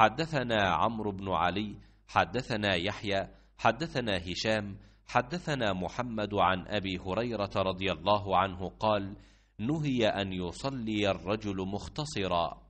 حدثنا عمرو بن علي حدثنا يحيى حدثنا هشام حدثنا محمد عن ابي هريره رضي الله عنه قال نهي ان يصلي الرجل مختصرا